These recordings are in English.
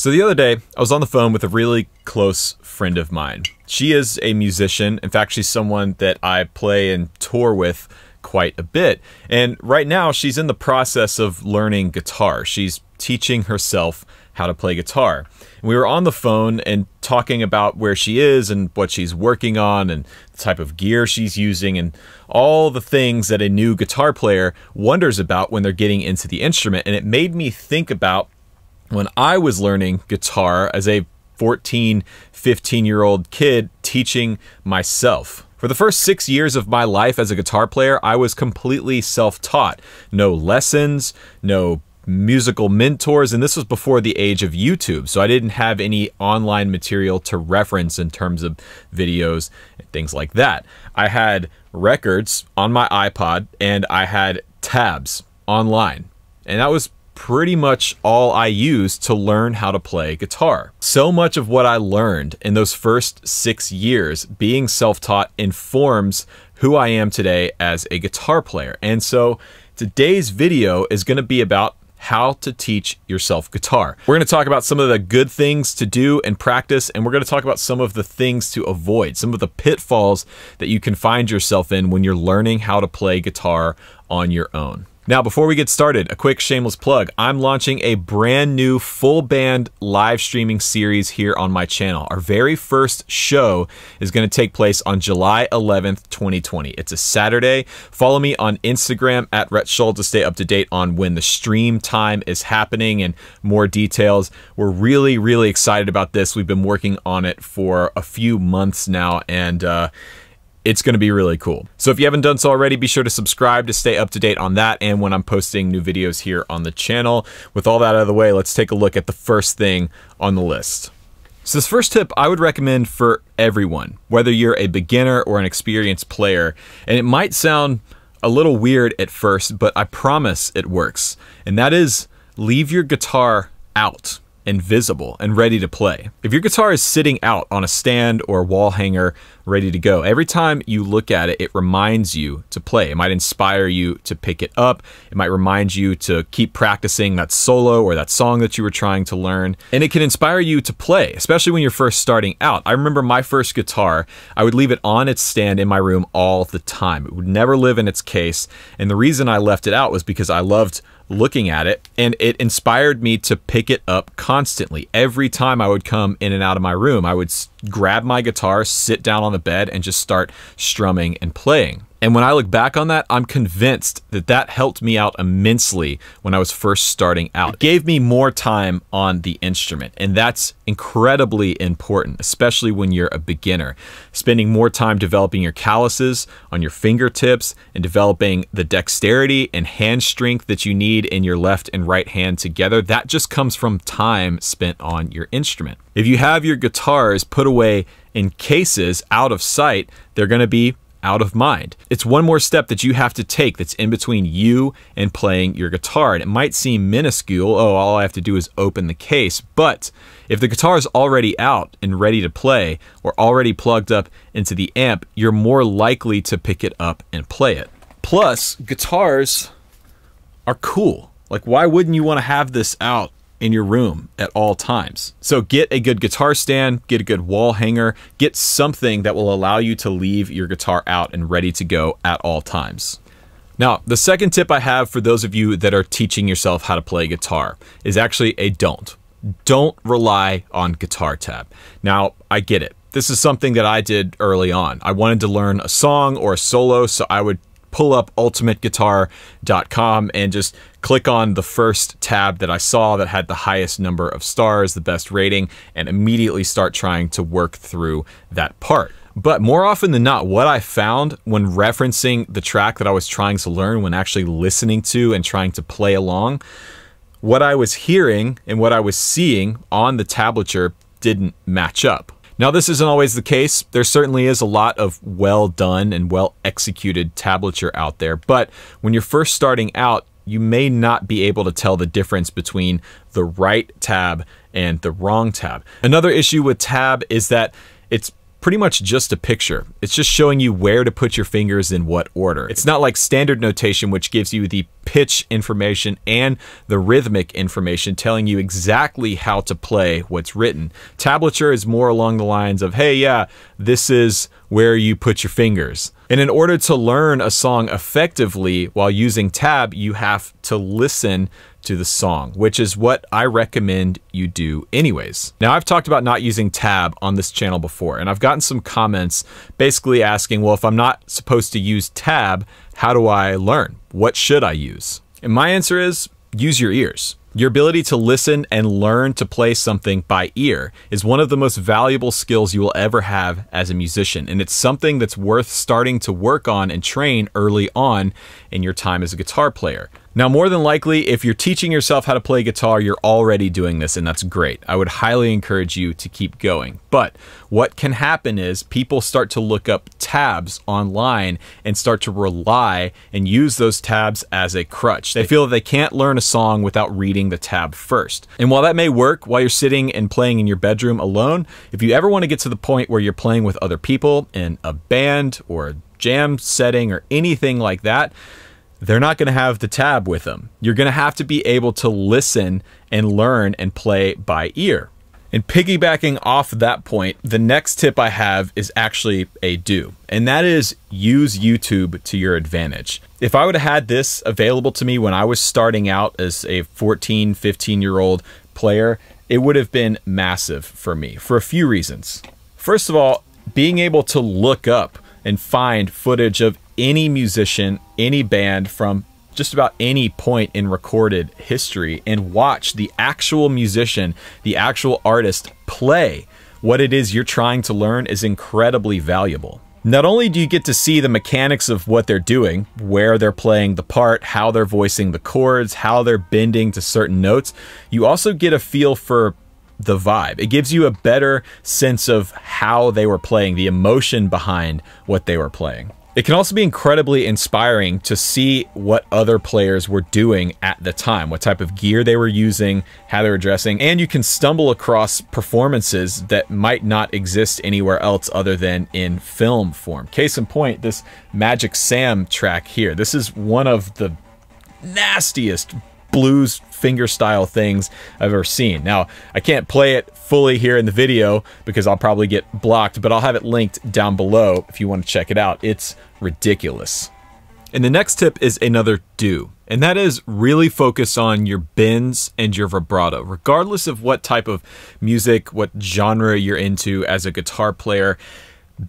So the other day, I was on the phone with a really close friend of mine. She is a musician. In fact, she's someone that I play and tour with quite a bit. And right now, she's in the process of learning guitar. She's teaching herself how to play guitar. And we were on the phone and talking about where she is and what she's working on and the type of gear she's using and all the things that a new guitar player wonders about when they're getting into the instrument. And it made me think about when I was learning guitar as a 14, 15 year old kid teaching myself. For the first six years of my life as a guitar player, I was completely self taught. No lessons, no musical mentors, and this was before the age of YouTube, so I didn't have any online material to reference in terms of videos and things like that. I had records on my iPod and I had tabs online, and that was pretty much all I used to learn how to play guitar. So much of what I learned in those first six years being self taught informs who I am today as a guitar player. And so today's video is going to be about how to teach yourself guitar. We're going to talk about some of the good things to do and practice, and we're going to talk about some of the things to avoid, some of the pitfalls that you can find yourself in when you're learning how to play guitar on your own. Now, before we get started, a quick shameless plug. I'm launching a brand new full band live streaming series here on my channel. Our very first show is going to take place on July 11th, 2020. It's a Saturday. Follow me on Instagram at Rhett Scholl to stay up to date on when the stream time is happening and more details. We're really, really excited about this. We've been working on it for a few months now, and uh, it's going to be really cool. So if you haven't done so already, be sure to subscribe to stay up to date on that and when I'm posting new videos here on the channel. With all that out of the way, let's take a look at the first thing on the list. So this first tip I would recommend for everyone, whether you're a beginner or an experienced player, and it might sound a little weird at first, but I promise it works. And that is leave your guitar out and visible and ready to play. If your guitar is sitting out on a stand or wall hanger ready to go, every time you look at it, it reminds you to play. It might inspire you to pick it up. It might remind you to keep practicing that solo or that song that you were trying to learn. And it can inspire you to play, especially when you're first starting out. I remember my first guitar, I would leave it on its stand in my room all the time. It would never live in its case. And the reason I left it out was because I loved looking at it, and it inspired me to pick it up constantly. Every time I would come in and out of my room, I would grab my guitar, sit down on the bed, and just start strumming and playing. And when I look back on that, I'm convinced that that helped me out immensely when I was first starting out. It gave me more time on the instrument, and that's incredibly important, especially when you're a beginner. Spending more time developing your calluses on your fingertips and developing the dexterity and hand strength that you need in your left and right hand together, that just comes from time spent on your instrument. If you have your guitars put away in cases out of sight, they're going to be out of mind. It's one more step that you have to take that's in between you and playing your guitar. And it might seem minuscule, oh, all I have to do is open the case, but if the guitar is already out and ready to play or already plugged up into the amp, you're more likely to pick it up and play it. Plus, guitars are cool. Like, why wouldn't you want to have this out in your room at all times. So get a good guitar stand, get a good wall hanger, get something that will allow you to leave your guitar out and ready to go at all times. Now, the second tip I have for those of you that are teaching yourself how to play guitar is actually a don't. Don't rely on Guitar Tab. Now, I get it. This is something that I did early on. I wanted to learn a song or a solo, so I would pull up ultimateguitar.com and just click on the first tab that I saw that had the highest number of stars, the best rating, and immediately start trying to work through that part. But more often than not, what I found when referencing the track that I was trying to learn, when actually listening to and trying to play along, what I was hearing and what I was seeing on the tablature didn't match up. Now, this isn't always the case. There certainly is a lot of well done and well executed tablature out there, but when you're first starting out, you may not be able to tell the difference between the right tab and the wrong tab. Another issue with tab is that it's pretty much just a picture. It's just showing you where to put your fingers in what order. It's not like standard notation, which gives you the pitch information and the rhythmic information telling you exactly how to play what's written. Tablature is more along the lines of, hey, yeah, this is where you put your fingers. And in order to learn a song effectively while using tab, you have to listen to the song, which is what I recommend you do anyways. Now I've talked about not using tab on this channel before, and I've gotten some comments basically asking, well, if I'm not supposed to use tab, how do I learn? What should I use? And my answer is use your ears. Your ability to listen and learn to play something by ear is one of the most valuable skills you will ever have as a musician, and it's something that's worth starting to work on and train early on in your time as a guitar player. Now, more than likely, if you're teaching yourself how to play guitar, you're already doing this, and that's great. I would highly encourage you to keep going. But what can happen is people start to look up tabs online and start to rely and use those tabs as a crutch. They feel that they can't learn a song without reading the tab first. And while that may work while you're sitting and playing in your bedroom alone, if you ever want to get to the point where you're playing with other people in a band or a jam setting or anything like that, they're not going to have the tab with them. You're going to have to be able to listen and learn and play by ear. And piggybacking off that point, the next tip I have is actually a do, and that is use YouTube to your advantage. If I would have had this available to me when I was starting out as a 14, 15 year old player, it would have been massive for me for a few reasons. First of all, being able to look up and find footage of any musician any band from just about any point in recorded history and watch the actual musician, the actual artist play what it is you're trying to learn is incredibly valuable. Not only do you get to see the mechanics of what they're doing, where they're playing the part, how they're voicing the chords, how they're bending to certain notes, you also get a feel for the vibe. It gives you a better sense of how they were playing, the emotion behind what they were playing. It can also be incredibly inspiring to see what other players were doing at the time, what type of gear they were using, how they were dressing, and you can stumble across performances that might not exist anywhere else other than in film form. Case in point, this Magic Sam track here. This is one of the nastiest blues finger style things I've ever seen. Now, I can't play it fully here in the video because I'll probably get blocked, but I'll have it linked down below if you want to check it out. It's ridiculous. And the next tip is another do, and that is really focus on your bends and your vibrato, regardless of what type of music, what genre you're into as a guitar player.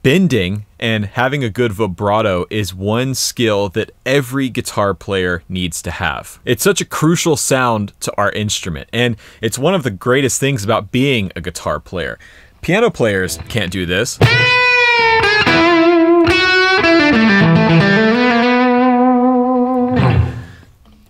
Bending and having a good vibrato is one skill that every guitar player needs to have. It's such a crucial sound to our instrument, and it's one of the greatest things about being a guitar player. Piano players can't do this.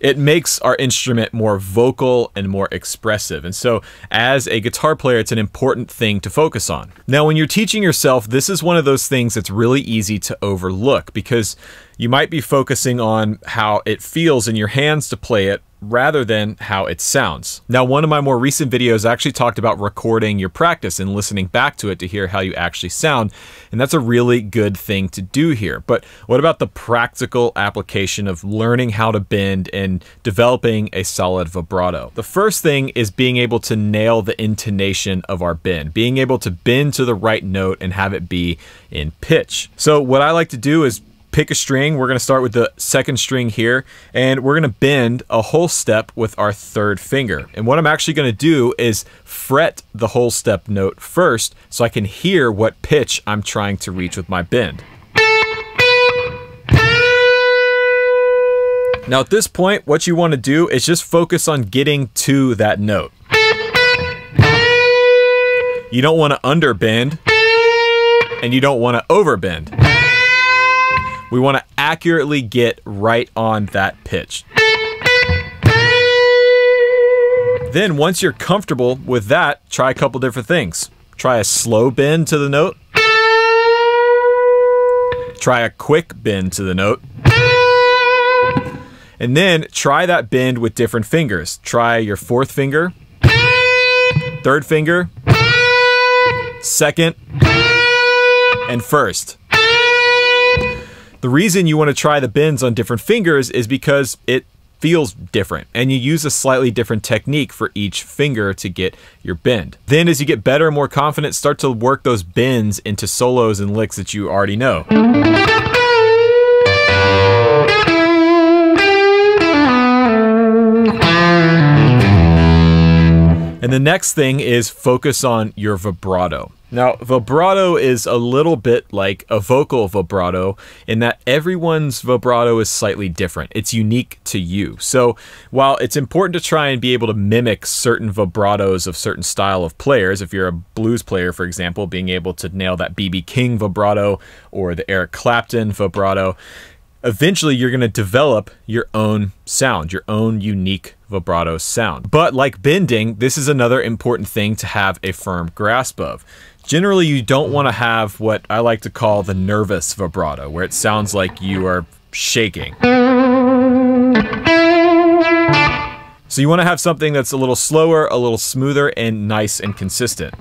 it makes our instrument more vocal and more expressive. And so as a guitar player, it's an important thing to focus on. Now, when you're teaching yourself, this is one of those things that's really easy to overlook because you might be focusing on how it feels in your hands to play it rather than how it sounds. Now, one of my more recent videos actually talked about recording your practice and listening back to it to hear how you actually sound, and that's a really good thing to do here. But what about the practical application of learning how to bend and developing a solid vibrato? The first thing is being able to nail the intonation of our bend, being able to bend to the right note and have it be in pitch. So what I like to do is pick a string. We're going to start with the second string here, and we're going to bend a whole step with our third finger. And what I'm actually going to do is fret the whole step note first so I can hear what pitch I'm trying to reach with my bend. Now at this point, what you want to do is just focus on getting to that note. You don't want to underbend, and you don't want to overbend. We want to accurately get right on that pitch. Then once you're comfortable with that, try a couple different things. Try a slow bend to the note. Try a quick bend to the note. And then try that bend with different fingers. Try your fourth finger, third finger, second, and first. The reason you want to try the bends on different fingers is because it feels different and you use a slightly different technique for each finger to get your bend. Then as you get better and more confident, start to work those bends into solos and licks that you already know. And the next thing is focus on your vibrato. Now, vibrato is a little bit like a vocal vibrato in that everyone's vibrato is slightly different. It's unique to you. So, while it's important to try and be able to mimic certain vibratos of certain style of players, if you're a blues player, for example, being able to nail that BB King vibrato or the Eric Clapton vibrato, eventually you're going to develop your own sound, your own unique vibrato sound. But like bending, this is another important thing to have a firm grasp of. Generally, you don't want to have what I like to call the nervous vibrato, where it sounds like you are shaking. So you want to have something that's a little slower, a little smoother, and nice and consistent.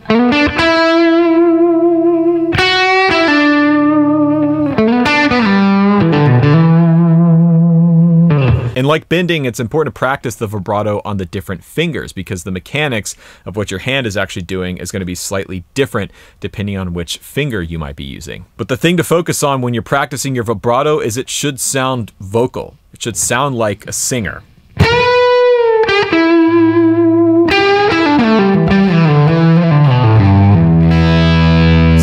And like bending, it's important to practice the vibrato on the different fingers because the mechanics of what your hand is actually doing is going to be slightly different depending on which finger you might be using. But the thing to focus on when you're practicing your vibrato is it should sound vocal. It should sound like a singer.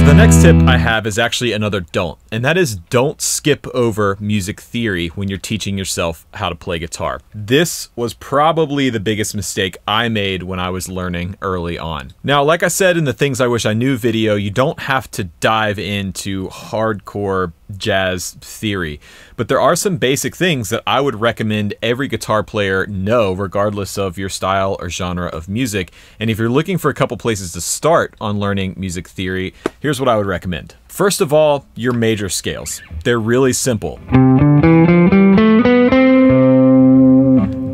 the next tip I have is actually another don't, and that is don't skip over music theory when you're teaching yourself how to play guitar. This was probably the biggest mistake I made when I was learning early on. Now, like I said in the Things I Wish I Knew video, you don't have to dive into hardcore jazz theory. But there are some basic things that I would recommend every guitar player know, regardless of your style or genre of music. And if you're looking for a couple places to start on learning music theory, here's what I would recommend. First of all, your major scales. They're really simple.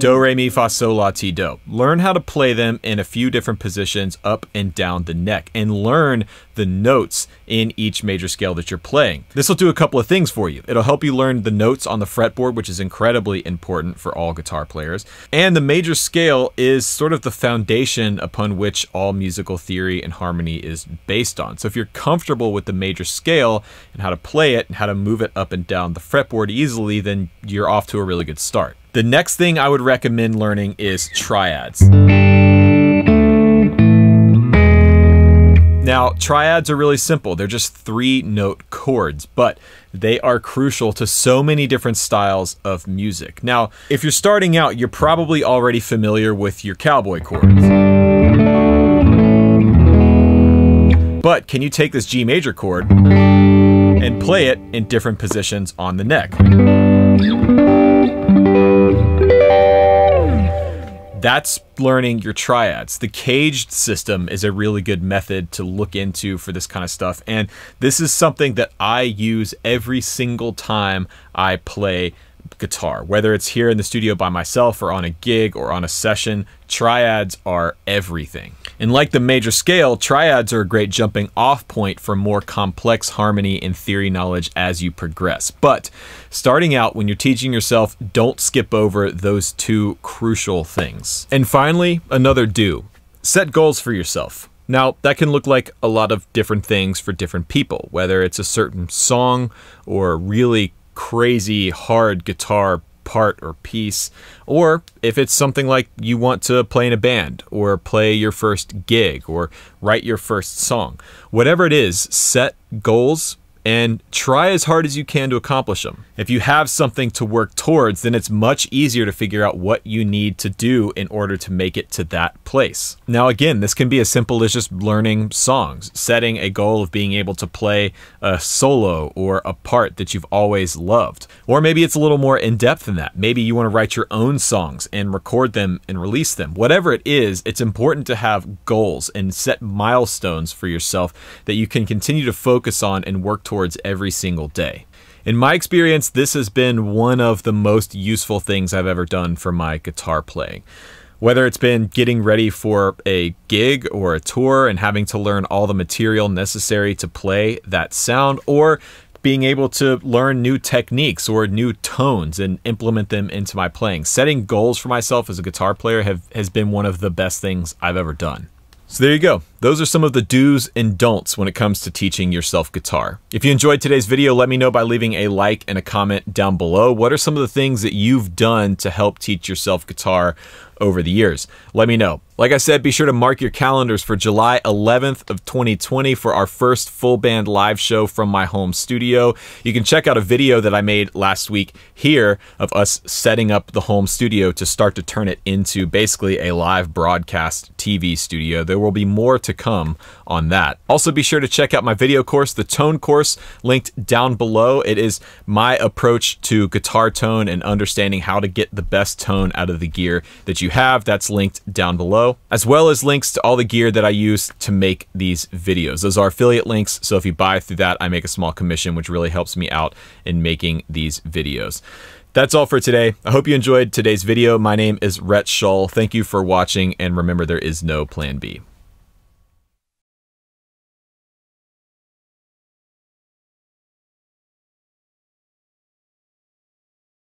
do, re, mi, fa, sol, la, ti, do. Learn how to play them in a few different positions up and down the neck and learn the notes in each major scale that you're playing. This will do a couple of things for you. It'll help you learn the notes on the fretboard, which is incredibly important for all guitar players. And the major scale is sort of the foundation upon which all musical theory and harmony is based on. So if you're comfortable with the major scale and how to play it and how to move it up and down the fretboard easily, then you're off to a really good start. The next thing I would recommend learning is triads. Now, triads are really simple. They're just three note chords, but they are crucial to so many different styles of music. Now, if you're starting out, you're probably already familiar with your cowboy chords. But can you take this G major chord and play it in different positions on the neck? That's learning your triads. The caged system is a really good method to look into for this kind of stuff. And this is something that I use every single time I play guitar, whether it's here in the studio by myself or on a gig or on a session. Triads are everything. And like the major scale, triads are a great jumping off point for more complex harmony and theory knowledge as you progress. But starting out, when you're teaching yourself, don't skip over those two crucial things. And finally, another do. Set goals for yourself. Now, that can look like a lot of different things for different people, whether it's a certain song or really crazy hard guitar part or piece, or if it's something like you want to play in a band or play your first gig or write your first song. Whatever it is, set goals, and try as hard as you can to accomplish them. If you have something to work towards, then it's much easier to figure out what you need to do in order to make it to that place. Now, again, this can be as simple as just learning songs, setting a goal of being able to play a solo or a part that you've always loved. Or maybe it's a little more in depth than that. Maybe you want to write your own songs and record them and release them. Whatever it is, it's important to have goals and set milestones for yourself that you can continue to focus on and work towards towards every single day. In my experience, this has been one of the most useful things I've ever done for my guitar playing. Whether it's been getting ready for a gig or a tour and having to learn all the material necessary to play that sound, or being able to learn new techniques or new tones and implement them into my playing. Setting goals for myself as a guitar player have, has been one of the best things I've ever done. So there you go. Those are some of the do's and don'ts when it comes to teaching yourself guitar. If you enjoyed today's video, let me know by leaving a like and a comment down below. What are some of the things that you've done to help teach yourself guitar over the years? Let me know. Like I said, be sure to mark your calendars for July 11th of 2020 for our first full band live show from my home studio. You can check out a video that I made last week here of us setting up the home studio to start to turn it into basically a live broadcast TV studio. There will be more to come on that. Also, be sure to check out my video course, the tone course, linked down below. It is my approach to guitar tone and understanding how to get the best tone out of the gear that you have. That's linked down below, as well as links to all the gear that I use to make these videos. Those are affiliate links, so if you buy through that, I make a small commission, which really helps me out in making these videos. That's all for today. I hope you enjoyed today's video. My name is Rhett Scholl. Thank you for watching, and remember, there is no plan B.